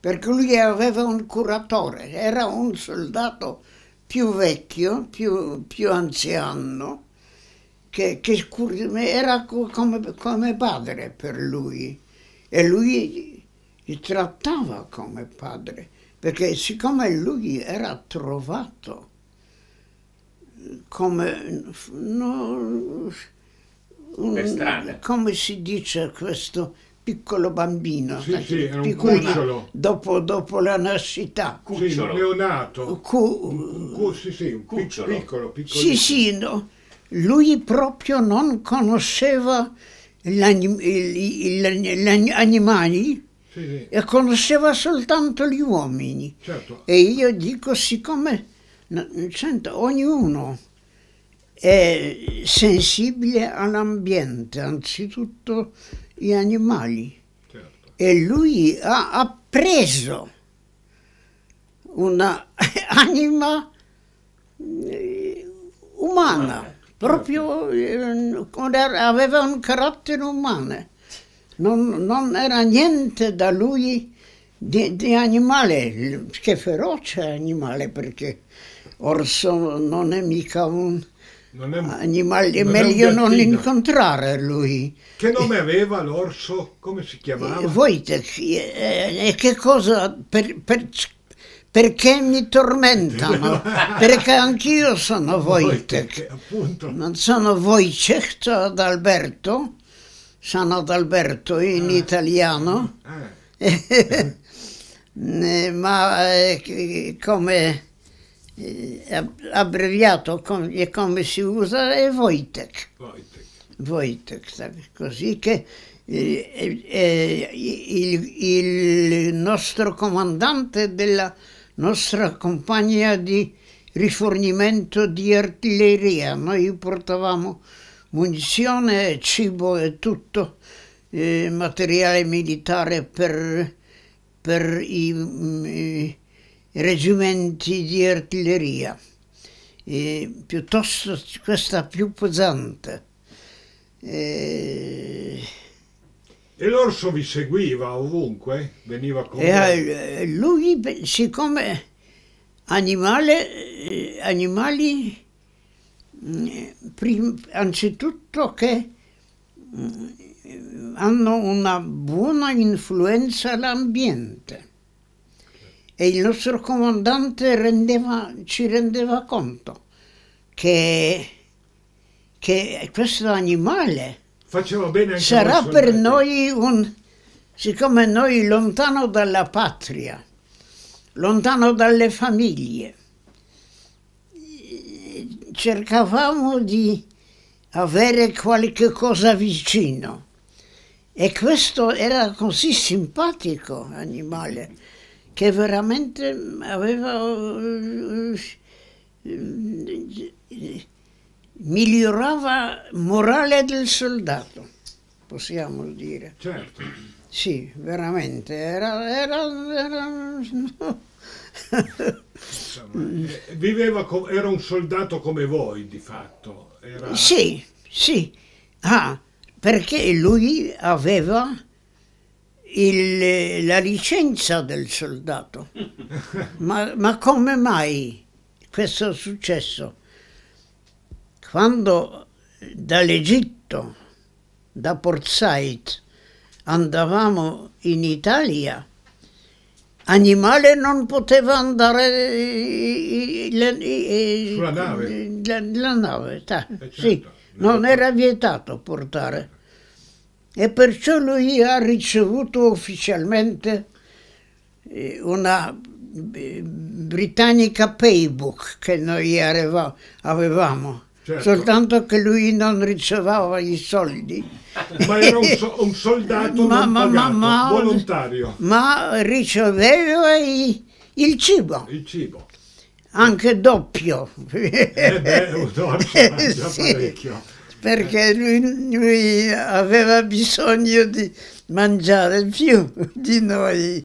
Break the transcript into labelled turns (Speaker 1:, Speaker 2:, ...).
Speaker 1: perché lui aveva un curatore, era un soldato più vecchio, più, più anziano, che, che era come, come, padre per lui e lui li trattava come padre, perché siccome lui era trovato come... No,
Speaker 2: un,
Speaker 1: come si dice questo? piccolo bambino, sì, sì, era un piccolo, Dopo, dopo, la nascita. Cucciolo. Sì, neonato. Cu... Un, cu, sì, sì, un cucciolo. piccolo, piccolo. Sì, sì, no. lui proprio non conosceva gli animali sì, sì. e conosceva soltanto gli uomini. Certo. E io dico, siccome certo, ognuno è sensibile all'ambiente, anzitutto gli animali. Certo. E lui ha preso un'anima eh, umana, ah, proprio certo. aveva un carattere umano. Non, non, era niente da lui di, di animale, che feroce animale, perché Orso non è mica un non è, animali non meglio non incontrare lui. Che nome aveva l'orso? Come si chiamava? Wojtek, eh, e eh, eh, che cosa, per, per, perché mi tormentano? perché anch'io sono Wojtek, Wojtek non sono Wojciech, certo, ad Alberto, sono ad in ah. italiano, ah. ma come eh, abbreviato com e come si usa è Wojtek. Wojtek. Wojtek così che
Speaker 2: eh,
Speaker 1: eh, il, il, nostro comandante della nostra compagnia di rifornimento di artiglieria, noi portavamo munizione, cibo e tutto, eh, materiale militare per, per i, i mm, eh, reggimenti di artiglieria, eh, piuttosto questa più pesante. Eh, e l'orso vi seguiva ovunque? Veniva con eh, Lui, siccome animale, animali, mm, prim, anzitutto che mm, hanno una buona influenza all'ambiente e il nostro comandante rendeva, ci rendeva conto che, che questo animale sarà per noi un, siccome noi lontano dalla patria, lontano dalle famiglie, cercavamo di avere qualche cosa vicino. E questo era così simpatico, animale che veramente aveva, eh, migliorava morale del soldato, possiamo dire. Certo. Sì, veramente, era... era, era... Insomma, eh, viveva co- era un soldato come voi di fatto. Era... Sì, sì. Ah, perché lui aveva il, la licenza del soldato. Ma, ma, come mai questo è successo? Quando dall'Egitto, da Port Said, andavamo in Italia, animale non poteva andare i, eh, i, eh, eh, sulla nave. La, la nave ta, certo, sì, non era vietato portare e perciò lui ha ricevuto ufficialmente eh, una eh, britannica paybook che noi avevamo. Certo. soltanto che lui non ricevava i soldi. Ma era un, so, un soldato ma, ma, pagato, ma, volontario. Ma riceveva i, il cibo. Il cibo. Anche doppio. Eh beh, no, già parecchio perché lui, lui aveva bisogno di mangiare più di noi.